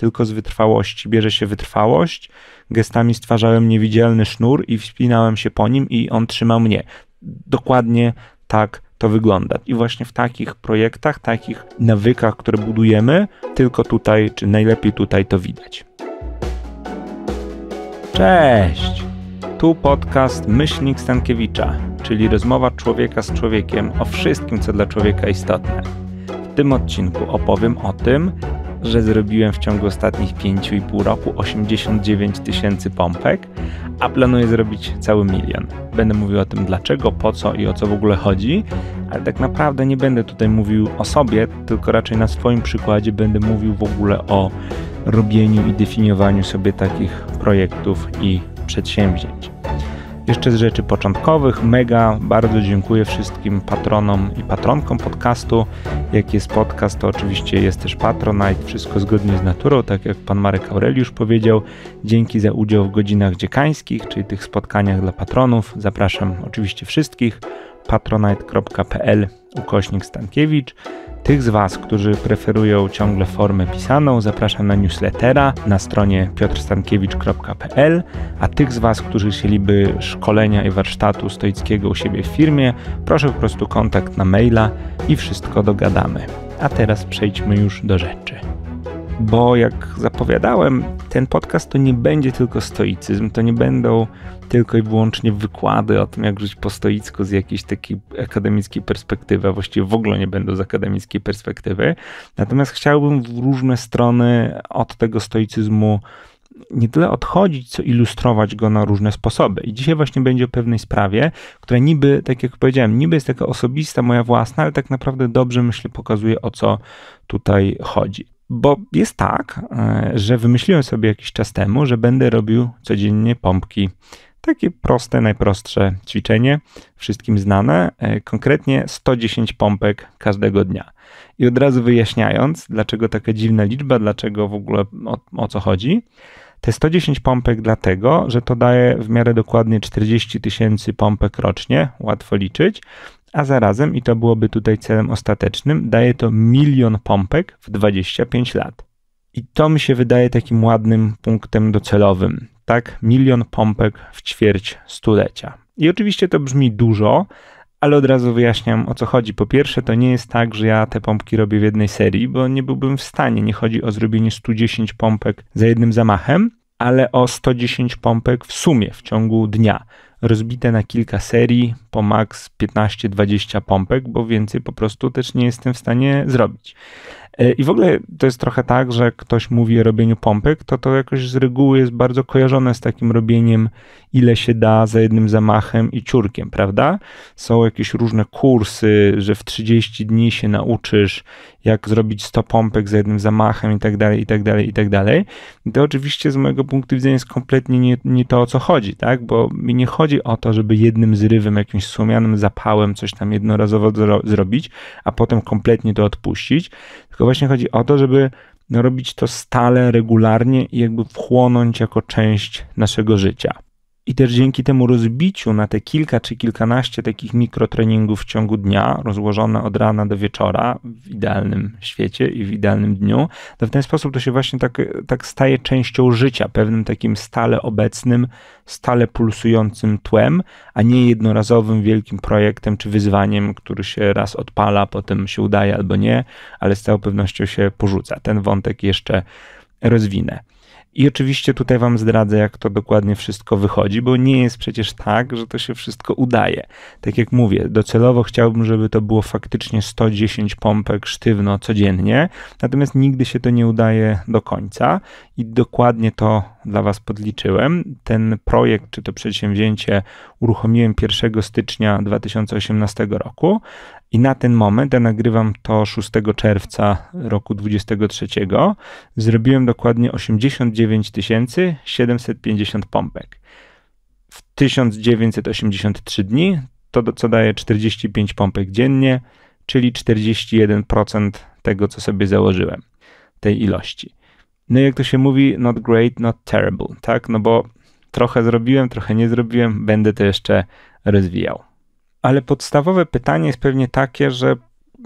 Tylko z wytrwałości bierze się wytrwałość. Gestami stwarzałem niewidzialny sznur i wspinałem się po nim i on trzymał mnie. Dokładnie tak to wygląda. I właśnie w takich projektach, takich nawykach, które budujemy, tylko tutaj, czy najlepiej tutaj to widać. Cześć! Tu podcast Myślnik Stankiewicza, czyli rozmowa człowieka z człowiekiem o wszystkim, co dla człowieka istotne. W tym odcinku opowiem o tym, że zrobiłem w ciągu ostatnich 5,5 roku 89 tysięcy pompek, a planuję zrobić cały milion. Będę mówił o tym dlaczego, po co i o co w ogóle chodzi, ale tak naprawdę nie będę tutaj mówił o sobie, tylko raczej na swoim przykładzie będę mówił w ogóle o robieniu i definiowaniu sobie takich projektów i przedsięwzięć. Jeszcze z rzeczy początkowych, mega bardzo dziękuję wszystkim patronom i patronkom podcastu. Jak jest podcast, to oczywiście jest też Patronite, wszystko zgodnie z naturą, tak jak pan Marek Aureliusz powiedział. Dzięki za udział w godzinach dziekańskich, czyli tych spotkaniach dla patronów. Zapraszam oczywiście wszystkich patronite.pl ukośnik Stankiewicz. Tych z Was, którzy preferują ciągle formę pisaną, zapraszam na newslettera na stronie piotrstankiewicz.pl, a tych z Was, którzy chcieliby szkolenia i warsztatu stoickiego u siebie w firmie, proszę po prostu kontakt na maila i wszystko dogadamy. A teraz przejdźmy już do rzeczy bo jak zapowiadałem, ten podcast to nie będzie tylko stoicyzm, to nie będą tylko i wyłącznie wykłady o tym, jak żyć po stoicku z jakiejś takiej akademickiej perspektywy, a właściwie w ogóle nie będą z akademickiej perspektywy. Natomiast chciałbym w różne strony od tego stoicyzmu nie tyle odchodzić, co ilustrować go na różne sposoby. I dzisiaj właśnie będzie o pewnej sprawie, która niby, tak jak powiedziałem, niby jest taka osobista, moja własna, ale tak naprawdę dobrze, myślę, pokazuje o co tutaj chodzi. Bo jest tak, e, że wymyśliłem sobie jakiś czas temu, że będę robił codziennie pompki. Takie proste, najprostsze ćwiczenie, wszystkim znane, e, konkretnie 110 pompek każdego dnia. I od razu wyjaśniając, dlaczego taka dziwna liczba, dlaczego w ogóle o, o co chodzi. Te 110 pompek dlatego, że to daje w miarę dokładnie 40 tysięcy pompek rocznie, łatwo liczyć a zarazem, i to byłoby tutaj celem ostatecznym, daje to milion pompek w 25 lat. I to mi się wydaje takim ładnym punktem docelowym. Tak, milion pompek w ćwierć stulecia. I oczywiście to brzmi dużo, ale od razu wyjaśniam o co chodzi. Po pierwsze, to nie jest tak, że ja te pompki robię w jednej serii, bo nie byłbym w stanie. Nie chodzi o zrobienie 110 pompek za jednym zamachem, ale o 110 pompek w sumie w ciągu dnia, rozbite na kilka serii po maks 15-20 pompek, bo więcej po prostu też nie jestem w stanie zrobić. E, I w ogóle to jest trochę tak, że ktoś mówi o robieniu pompek, to to jakoś z reguły jest bardzo kojarzone z takim robieniem, ile się da za jednym zamachem i ciurkiem, prawda? Są jakieś różne kursy, że w 30 dni się nauczysz, jak zrobić 100 pompek za jednym zamachem i tak dalej, i tak dalej, i tak dalej. I to oczywiście z mojego punktu widzenia jest kompletnie nie, nie to, o co chodzi, tak? Bo mi nie chodzi o to, żeby jednym zrywem, jakimś słomianym zapałem coś tam jednorazowo zro zrobić, a potem kompletnie to odpuścić, tylko właśnie chodzi o to, żeby no, robić to stale, regularnie i jakby wchłonąć jako część naszego życia. I też dzięki temu rozbiciu na te kilka czy kilkanaście takich mikrotreningów w ciągu dnia, rozłożone od rana do wieczora w idealnym świecie i w idealnym dniu, to w ten sposób to się właśnie tak, tak staje częścią życia, pewnym takim stale obecnym, stale pulsującym tłem, a nie jednorazowym wielkim projektem czy wyzwaniem, który się raz odpala, potem się udaje albo nie, ale z całą pewnością się porzuca. Ten wątek jeszcze rozwinę. I oczywiście tutaj Wam zdradzę, jak to dokładnie wszystko wychodzi, bo nie jest przecież tak, że to się wszystko udaje. Tak jak mówię, docelowo chciałbym, żeby to było faktycznie 110 pompek sztywno codziennie, natomiast nigdy się to nie udaje do końca i dokładnie to dla Was podliczyłem. Ten projekt, czy to przedsięwzięcie uruchomiłem 1 stycznia 2018 roku, i na ten moment, ja nagrywam to 6 czerwca roku 23, zrobiłem dokładnie 89 750 pompek. W 1983 dni, to co daje 45 pompek dziennie, czyli 41% tego, co sobie założyłem, tej ilości. No i jak to się mówi, not great, not terrible, tak? No bo trochę zrobiłem, trochę nie zrobiłem, będę to jeszcze rozwijał ale podstawowe pytanie jest pewnie takie, że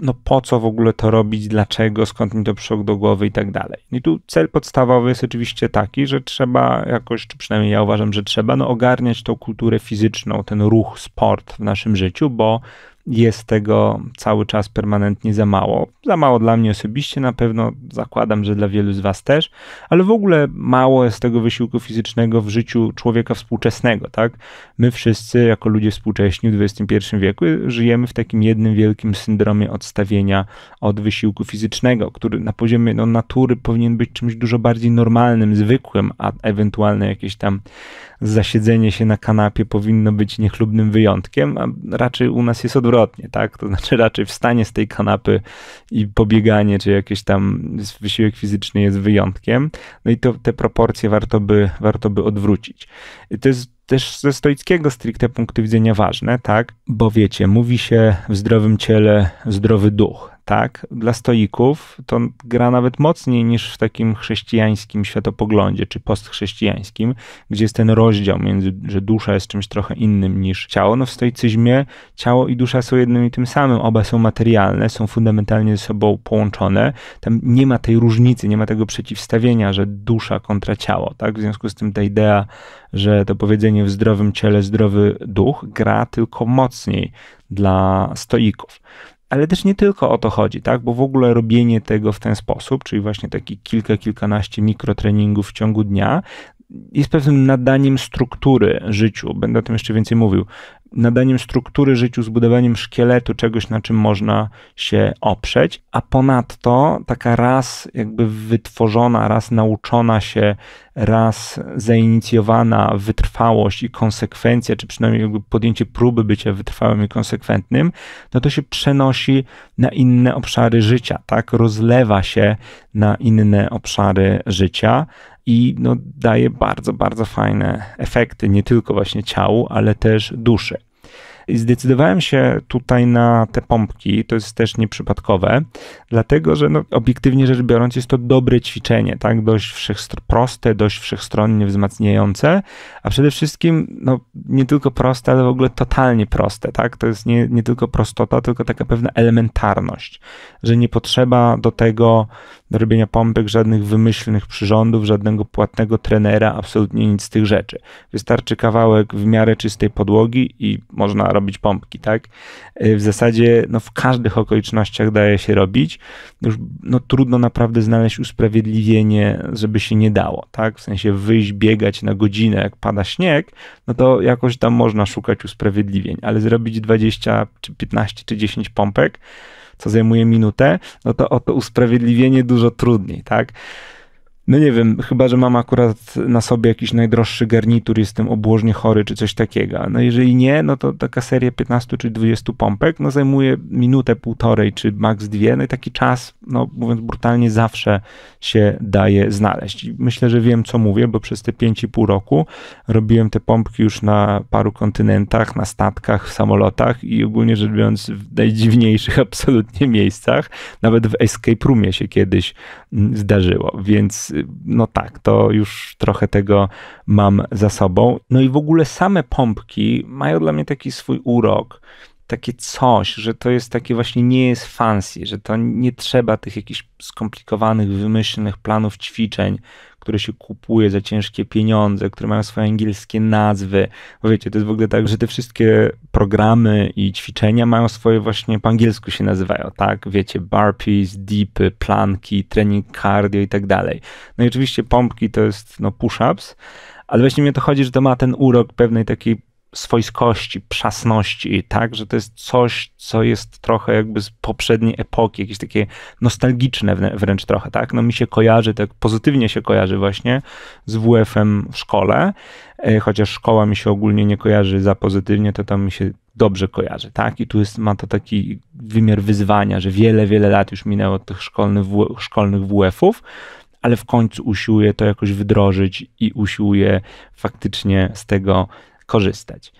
no po co w ogóle to robić, dlaczego, skąd mi to przyszło do głowy i tak dalej. I tu cel podstawowy jest oczywiście taki, że trzeba jakoś, czy przynajmniej ja uważam, że trzeba no ogarniać tą kulturę fizyczną, ten ruch, sport w naszym życiu, bo jest tego cały czas permanentnie za mało. Za mało dla mnie osobiście na pewno, zakładam, że dla wielu z Was też, ale w ogóle mało jest tego wysiłku fizycznego w życiu człowieka współczesnego, tak? My wszyscy, jako ludzie współcześni w XXI wieku, żyjemy w takim jednym wielkim syndromie odstawienia od wysiłku fizycznego, który na poziomie no, natury powinien być czymś dużo bardziej normalnym, zwykłym, a ewentualne jakieś tam zasiedzenie się na kanapie powinno być niechlubnym wyjątkiem, a raczej u nas jest odwrotnie odwrotnie, tak? To znaczy raczej wstanie z tej kanapy i pobieganie, czy jakiś tam wysiłek fizyczny jest wyjątkiem. No i to, te proporcje warto by, warto by odwrócić. I to jest też ze stoickiego stricte punktu widzenia ważne, tak? Bo wiecie, mówi się w zdrowym ciele zdrowy duch, tak, dla stoików to gra nawet mocniej niż w takim chrześcijańskim światopoglądzie czy postchrześcijańskim, gdzie jest ten rozdział między, że dusza jest czymś trochę innym niż ciało. No w stoicyzmie ciało i dusza są jednym i tym samym, oba są materialne, są fundamentalnie ze sobą połączone. Tam nie ma tej różnicy, nie ma tego przeciwstawienia, że dusza kontra ciało, tak? W związku z tym ta idea, że to powiedzenie w zdrowym ciele zdrowy duch gra tylko mocniej dla stoików ale też nie tylko o to chodzi, tak? Bo w ogóle robienie tego w ten sposób, czyli właśnie taki kilka, kilkanaście mikrotreningów w ciągu dnia, jest pewnym nadaniem struktury życiu. Będę o tym jeszcze więcej mówił. Nadaniem struktury życiu, zbudowaniem szkieletu, czegoś, na czym można się oprzeć, a ponadto taka raz jakby wytworzona, raz nauczona się, raz zainicjowana wytrwałość i konsekwencja, czy przynajmniej jakby podjęcie próby bycia wytrwałym i konsekwentnym, no to się przenosi na inne obszary życia, tak? Rozlewa się na inne obszary życia i no, daje bardzo, bardzo fajne efekty, nie tylko właśnie ciału, ale też duszy. I zdecydowałem się tutaj na te pompki, to jest też nieprzypadkowe, dlatego że no, obiektywnie rzecz biorąc jest to dobre ćwiczenie, tak, dość wszechstr- proste, dość wszechstronnie wzmacniające, a przede wszystkim no, nie tylko proste, ale w ogóle totalnie proste, tak, to jest nie, nie tylko prostota, tylko taka pewna elementarność, że nie potrzeba do tego robienia pompek, żadnych wymyślnych przyrządów, żadnego płatnego trenera, absolutnie nic z tych rzeczy. Wystarczy kawałek w miarę czystej podłogi i można robić pompki, tak? Y, w zasadzie no, w każdych okolicznościach daje się robić. Już no, trudno naprawdę znaleźć usprawiedliwienie, żeby się nie dało, tak? W sensie wyjść, biegać na godzinę, jak pada śnieg, no to jakoś tam można szukać usprawiedliwień, ale zrobić 20 czy 15 czy 10 pompek, co zajmuje minutę, no to o to usprawiedliwienie dużo trudniej, tak? No nie wiem, chyba, że mam akurat na sobie jakiś najdroższy garnitur, jestem obłożnie chory czy coś takiego. No jeżeli nie, no to taka seria 15 czy 20 pompek, no zajmuje minutę, półtorej czy maks dwie, no i taki czas, no mówiąc brutalnie, zawsze się daje znaleźć. myślę, że wiem co mówię, bo przez te 5,5 roku robiłem te pompki już na paru kontynentach, na statkach, w samolotach i ogólnie rzecz biorąc w najdziwniejszych absolutnie miejscach. Nawet w escape roomie się kiedyś mm, zdarzyło, więc no tak, to już trochę tego mam za sobą. No i w ogóle same pompki mają dla mnie taki swój urok takie coś, że to jest takie właśnie nie jest fancy, że to nie trzeba tych jakichś skomplikowanych, wymyślnych planów ćwiczeń, które się kupuje za ciężkie pieniądze, które mają swoje angielskie nazwy. Bo wiecie, to jest w ogóle tak, że te wszystkie programy i ćwiczenia mają swoje właśnie po angielsku się nazywają, tak? Wiecie, burpees, dipy, planki, trening cardio i tak dalej. No i oczywiście pompki to jest no push-ups, ale właśnie mnie to chodzi, że to ma ten urok pewnej takiej swojskości, przasności, tak, że to jest coś, co jest trochę jakby z poprzedniej epoki, jakieś takie nostalgiczne wręcz trochę, tak, no mi się kojarzy, tak pozytywnie się kojarzy właśnie z WF-em w szkole, e, chociaż szkoła mi się ogólnie nie kojarzy za pozytywnie, to tam mi się dobrze kojarzy, tak, i tu jest, ma to taki wymiar wyzwania, że wiele, wiele lat już minęło od tych szkolnych, szkolnych WF-ów, ale w końcu usiłuje to jakoś wdrożyć i usiłuje faktycznie z tego korzystać.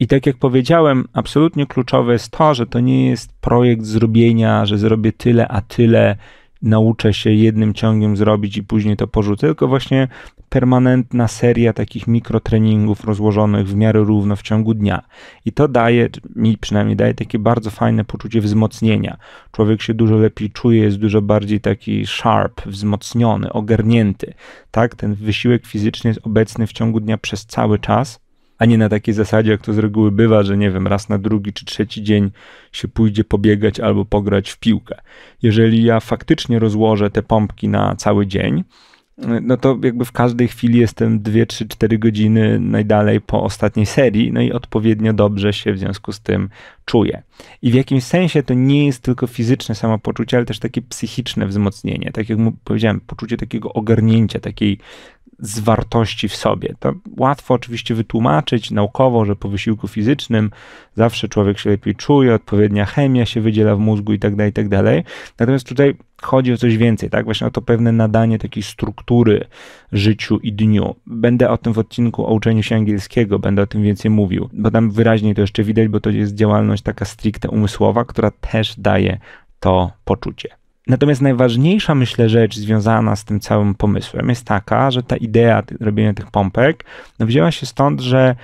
I tak jak powiedziałem, absolutnie kluczowe jest to, że to nie jest projekt zrobienia, że zrobię tyle, a tyle, nauczę się jednym ciągiem zrobić i później to porzucę, tylko właśnie permanentna seria takich mikrotreningów rozłożonych w miarę równo w ciągu dnia. I to daje, mi przynajmniej daje takie bardzo fajne poczucie wzmocnienia. Człowiek się dużo lepiej czuje, jest dużo bardziej taki sharp, wzmocniony, ogarnięty. Tak, ten wysiłek fizyczny jest obecny w ciągu dnia przez cały czas a nie na takiej zasadzie, jak to z reguły bywa, że nie wiem, raz na drugi czy trzeci dzień się pójdzie pobiegać albo pograć w piłkę. Jeżeli ja faktycznie rozłożę te pompki na cały dzień, no to jakby w każdej chwili jestem 2, 3, 4 godziny najdalej po ostatniej serii, no i odpowiednio dobrze się w związku z tym czuję. I w jakimś sensie to nie jest tylko fizyczne samopoczucie, ale też takie psychiczne wzmocnienie. Tak jak mu powiedziałem, poczucie takiego ogarnięcia, takiej zwartości w sobie. To łatwo oczywiście wytłumaczyć naukowo, że po wysiłku fizycznym zawsze człowiek się lepiej czuje, odpowiednia chemia się wydziela w mózgu itd., tak itd. Tak Natomiast tutaj chodzi o coś więcej, tak? Właśnie o to pewne nadanie takiej struktury życiu i dniu. Będę o tym w odcinku o uczeniu się angielskiego, będę o tym więcej mówił, bo tam wyraźniej to jeszcze widać, bo to jest działalność taka stricte umysłowa, która też daje to poczucie. Natomiast najważniejsza, myślę, rzecz związana z tym całym pomysłem jest taka, że ta idea robienia tych pompek no, wzięła się stąd, że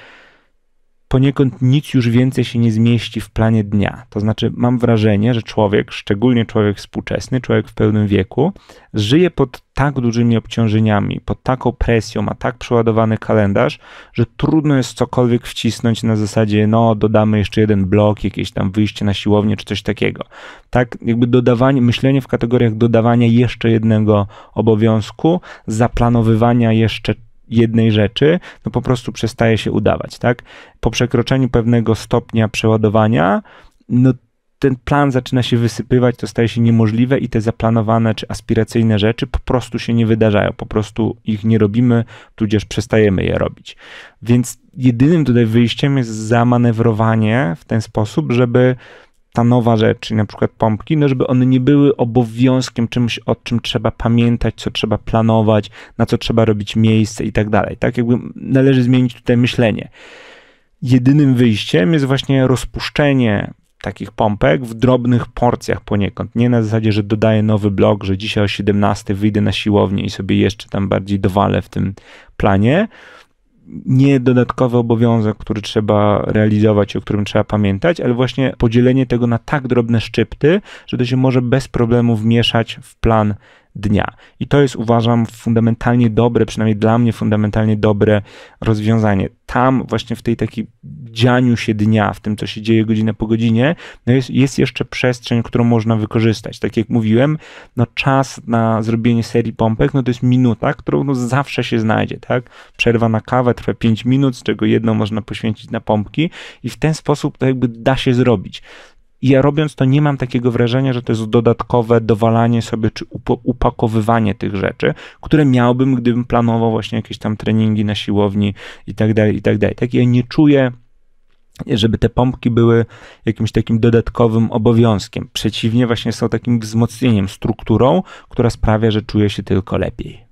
poniekąd nic już więcej się nie zmieści w planie dnia. To znaczy, mam wrażenie, że człowiek, szczególnie człowiek współczesny, człowiek w pełnym wieku, żyje pod tak dużymi obciążeniami, pod taką presją, ma tak przeładowany kalendarz, że trudno jest cokolwiek wcisnąć na zasadzie, no dodamy jeszcze jeden blok, jakieś tam wyjście na siłownię czy coś takiego. Tak jakby dodawanie, myślenie w kategoriach dodawania jeszcze jednego obowiązku, zaplanowywania jeszcze jednej rzeczy, no po prostu przestaje się udawać, tak? Po przekroczeniu pewnego stopnia przeładowania, no ten plan zaczyna się wysypywać, to staje się niemożliwe i te zaplanowane czy aspiracyjne rzeczy po prostu się nie wydarzają, po prostu ich nie robimy, tudzież przestajemy je robić. Więc jedynym tutaj wyjściem jest zamanewrowanie w ten sposób, żeby ta nowa rzecz, czyli na przykład pompki, no żeby one nie były obowiązkiem, czymś, o czym trzeba pamiętać, co trzeba planować, na co trzeba robić miejsce i tak dalej. Tak jakby należy zmienić tutaj myślenie. Jedynym wyjściem jest właśnie rozpuszczenie takich pompek w drobnych porcjach poniekąd. Nie na zasadzie, że dodaję nowy blok, że dzisiaj o 17 wyjdę na siłownię i sobie jeszcze tam bardziej dowalę w tym planie. Nie dodatkowy obowiązek, który trzeba realizować, o którym trzeba pamiętać, ale właśnie podzielenie tego na tak drobne szczypty, że to się może bez problemu wmieszać w plan dnia. I to jest, uważam, fundamentalnie dobre, przynajmniej dla mnie fundamentalnie dobre rozwiązanie. Tam właśnie w tej takiej dzianiu się dnia, w tym, co się dzieje godzina po godzinie, no jest, jest jeszcze przestrzeń, którą można wykorzystać. Tak jak mówiłem, no czas na zrobienie serii pompek, no to jest minuta, którą no zawsze się znajdzie, tak? Przerwa na kawę trwa 5 minut, z czego jedną można poświęcić na pompki i w ten sposób to jakby da się zrobić. I ja robiąc to, nie mam takiego wrażenia, że to jest dodatkowe dowalanie sobie czy upakowywanie tych rzeczy, które miałbym, gdybym planował właśnie jakieś tam treningi na siłowni i tak dalej, i tak dalej. Tak, ja nie czuję żeby te pompki były jakimś takim dodatkowym obowiązkiem. Przeciwnie, właśnie są takim wzmocnieniem, strukturą, która sprawia, że czuję się tylko lepiej.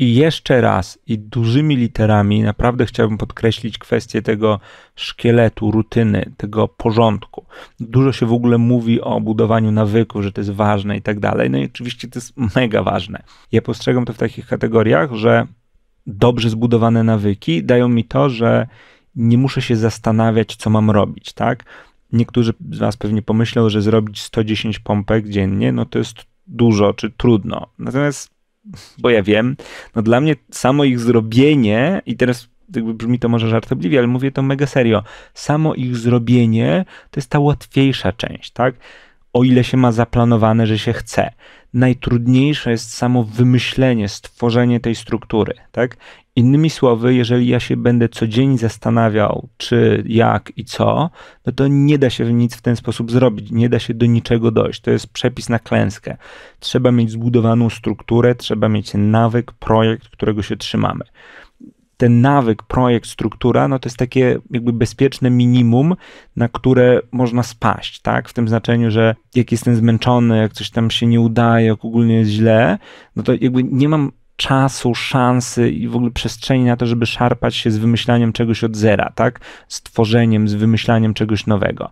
I jeszcze raz i dużymi literami naprawdę chciałbym podkreślić kwestię tego szkieletu, rutyny, tego porządku. Dużo się w ogóle mówi o budowaniu nawyków, że to jest ważne i tak dalej. No i oczywiście to jest mega ważne. Ja postrzegam to w takich kategoriach, że dobrze zbudowane nawyki dają mi to, że nie muszę się zastanawiać, co mam robić, tak? Niektórzy z Was pewnie pomyślą, że zrobić 110 pompek dziennie, no to jest dużo czy trudno. Natomiast bo ja wiem, no dla mnie samo ich zrobienie, i teraz jakby brzmi to może żartobliwie, ale mówię to mega serio, samo ich zrobienie to jest ta łatwiejsza część, tak? O ile się ma zaplanowane, że się chce. Najtrudniejsze jest samo wymyślenie, stworzenie tej struktury, tak? Innymi słowy, jeżeli ja się będę codziennie zastanawiał, czy, jak i co, no to nie da się nic w ten sposób zrobić, nie da się do niczego dojść. To jest przepis na klęskę. Trzeba mieć zbudowaną strukturę, trzeba mieć nawyk, projekt, którego się trzymamy ten nawyk, projekt, struktura, no to jest takie jakby bezpieczne minimum, na które można spaść, tak? W tym znaczeniu, że jak jestem zmęczony, jak coś tam się nie udaje, jak ogólnie jest źle, no to jakby nie mam czasu, szansy i w ogóle przestrzeni na to, żeby szarpać się z wymyślaniem czegoś od zera, tak? Z tworzeniem, z wymyślaniem czegoś nowego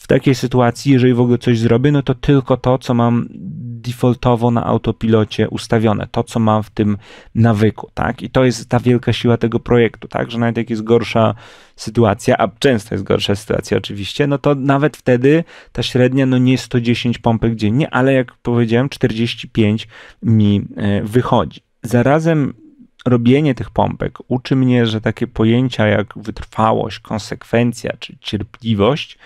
w takiej sytuacji, jeżeli w ogóle coś zrobię, no to tylko to, co mam defaultowo na autopilocie ustawione, to, co mam w tym nawyku, tak? I to jest ta wielka siła tego projektu, tak? Że nawet jak jest gorsza sytuacja, a często jest gorsza sytuacja oczywiście, no to nawet wtedy ta średnia, no nie 110 pompek dziennie, ale jak powiedziałem, 45 mi e, wychodzi. Zarazem robienie tych pompek uczy mnie, że takie pojęcia jak wytrwałość, konsekwencja czy cierpliwość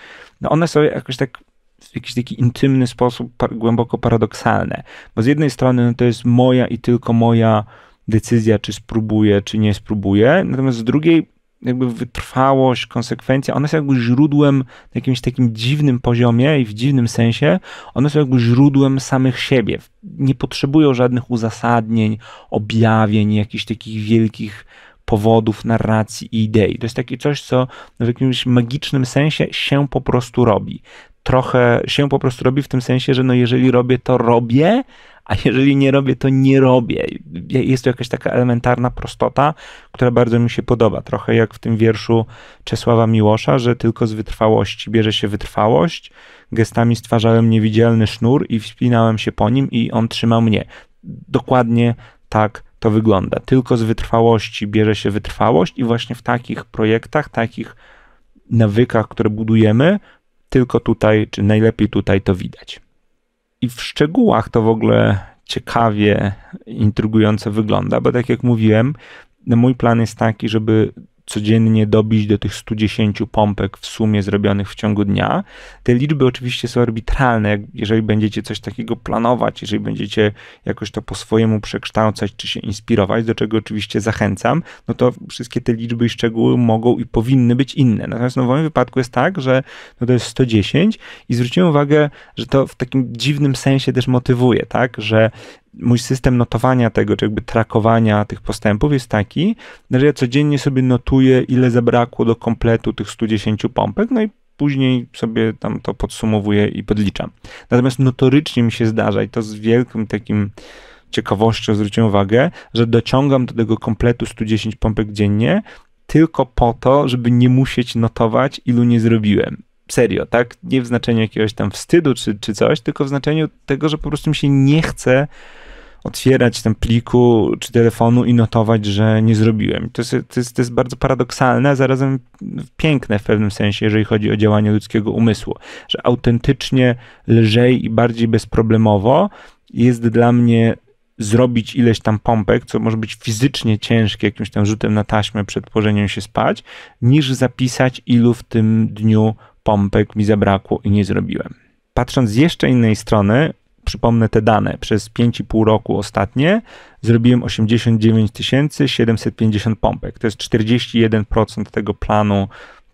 no one są jakoś tak w jakiś taki intymny sposób par głęboko paradoksalne. Bo z jednej strony no to jest moja i tylko moja decyzja, czy spróbuję, czy nie spróbuję, natomiast z drugiej jakby wytrwałość, konsekwencja, one są jakby źródłem na jakimś takim dziwnym poziomie i w dziwnym sensie, one są jakby źródłem samych siebie. Nie potrzebują żadnych uzasadnień, objawień, jakichś takich wielkich powodów, narracji i idei. To jest takie coś, co w jakimś magicznym sensie się po prostu robi. Trochę się po prostu robi w tym sensie, że no jeżeli robię, to robię, a jeżeli nie robię, to nie robię. Jest to jakaś taka elementarna prostota, która bardzo mi się podoba. Trochę jak w tym wierszu Czesława Miłosza, że tylko z wytrwałości bierze się wytrwałość. Gestami stwarzałem niewidzialny sznur i wspinałem się po nim i on trzymał mnie. Dokładnie tak to wygląda. Tylko z wytrwałości bierze się wytrwałość i właśnie w takich projektach, takich nawykach, które budujemy, tylko tutaj, czy najlepiej tutaj to widać. I w szczegółach to w ogóle ciekawie, intrygująco wygląda, bo tak jak mówiłem, no mój plan jest taki, żeby codziennie dobić do tych 110 pompek w sumie zrobionych w ciągu dnia. Te liczby oczywiście są arbitralne. Jeżeli będziecie coś takiego planować, jeżeli będziecie jakoś to po swojemu przekształcać czy się inspirować, do czego oczywiście zachęcam, no to wszystkie te liczby i szczegóły mogą i powinny być inne. Natomiast no, w moim wypadku jest tak, że no to jest 110 i zwróciłem uwagę, że to w takim dziwnym sensie też motywuje, tak, że mój system notowania tego, czy jakby trakowania tych postępów jest taki, że ja codziennie sobie notuję, ile zabrakło do kompletu tych 110 pompek, no i później sobie tam to podsumowuję i podliczam. Natomiast notorycznie mi się zdarza i to z wielkim takim ciekawością zwróciłem uwagę, że dociągam do tego kompletu 110 pompek dziennie tylko po to, żeby nie musieć notować, ilu nie zrobiłem serio, tak? Nie w znaczeniu jakiegoś tam wstydu czy, czy coś, tylko w znaczeniu tego, że po prostu mi się nie chce otwierać tam pliku czy telefonu i notować, że nie zrobiłem. To jest, to jest, to jest bardzo paradoksalne, a zarazem piękne w pewnym sensie, jeżeli chodzi o działanie ludzkiego umysłu, że autentycznie lżej i bardziej bezproblemowo jest dla mnie zrobić ileś tam pompek, co może być fizycznie ciężkie jakimś tam rzutem na taśmę przed położeniem się spać, niż zapisać ilu w tym dniu pompek mi zabrakło i nie zrobiłem. Patrząc z jeszcze innej strony, przypomnę te dane, przez 5,5 roku ostatnie zrobiłem 89 750 pompek. To jest 41% tego planu,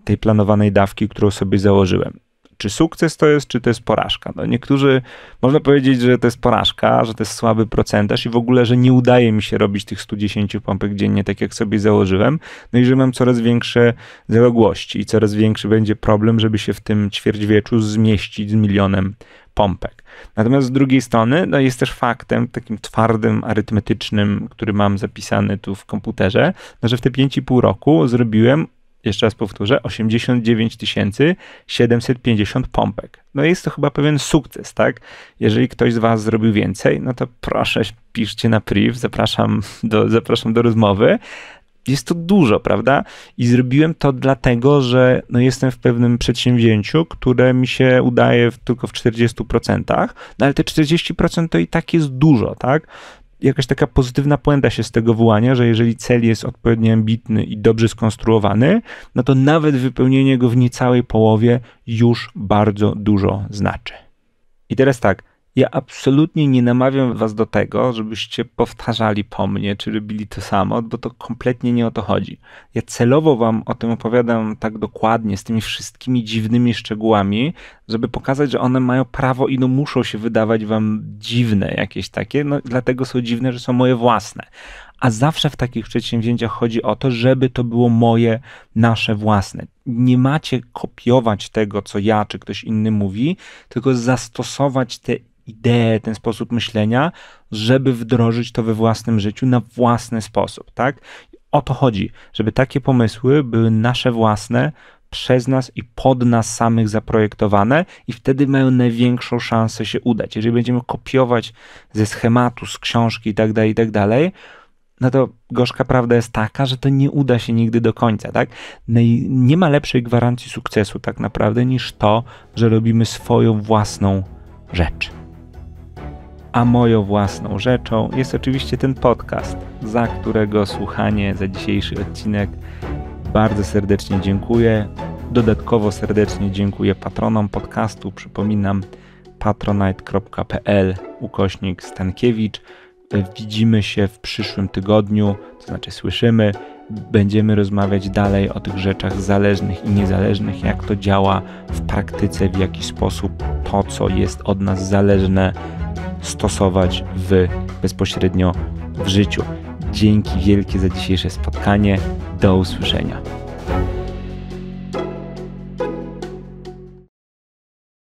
tej planowanej dawki, którą sobie założyłem czy sukces to jest, czy to jest porażka. No niektórzy, można powiedzieć, że to jest porażka, że to jest słaby procentaż i w ogóle, że nie udaje mi się robić tych 110 pompek dziennie, tak jak sobie założyłem, no i że mam coraz większe zaległości i coraz większy będzie problem, żeby się w tym ćwierćwieczu zmieścić z milionem pompek. Natomiast z drugiej strony no jest też faktem takim twardym, arytmetycznym, który mam zapisany tu w komputerze, no, że w te 5,5 roku zrobiłem jeszcze raz powtórzę, 89 750 pompek. No jest to chyba pewien sukces, tak? Jeżeli ktoś z Was zrobił więcej, no to proszę, piszcie na priv, zapraszam do, zapraszam do rozmowy. Jest to dużo, prawda? I zrobiłem to dlatego, że no jestem w pewnym przedsięwzięciu, które mi się udaje w, tylko w 40%, no ale te 40% to i tak jest dużo, tak? jakaś taka pozytywna puenta się z tego wyłania, że jeżeli cel jest odpowiednio ambitny i dobrze skonstruowany, no to nawet wypełnienie go w niecałej połowie już bardzo dużo znaczy. I teraz tak, ja absolutnie nie namawiam was do tego, żebyście powtarzali po mnie, czy robili to samo, bo to kompletnie nie o to chodzi. Ja celowo wam o tym opowiadam tak dokładnie, z tymi wszystkimi dziwnymi szczegółami, żeby pokazać, że one mają prawo i no muszą się wydawać wam dziwne jakieś takie, no dlatego są dziwne, że są moje własne. A zawsze w takich przedsięwzięciach chodzi o to, żeby to było moje, nasze własne. Nie macie kopiować tego, co ja czy ktoś inny mówi, tylko zastosować te ideę, ten sposób myślenia, żeby wdrożyć to we własnym życiu na własny sposób, tak? O to chodzi, żeby takie pomysły były nasze własne, przez nas i pod nas samych zaprojektowane, i wtedy mają największą szansę się udać. Jeżeli będziemy kopiować ze schematu, z książki itd., tak itd., tak no to gorzka prawda jest taka, że to nie uda się nigdy do końca, tak? No nie ma lepszej gwarancji sukcesu tak naprawdę niż to, że robimy swoją własną rzecz a moją własną rzeczą jest oczywiście ten podcast, za którego słuchanie, za dzisiejszy odcinek bardzo serdecznie dziękuję. Dodatkowo serdecznie dziękuję patronom podcastu. Przypominam patronite.pl ukośnik Stankiewicz. E, widzimy się w przyszłym tygodniu, to znaczy słyszymy. Będziemy rozmawiać dalej o tych rzeczach zależnych i niezależnych, jak to działa w praktyce, w jaki sposób to, co jest od nas zależne, stosować w bezpośrednio w życiu. Dzięki wielkie za dzisiejsze spotkanie. Do usłyszenia.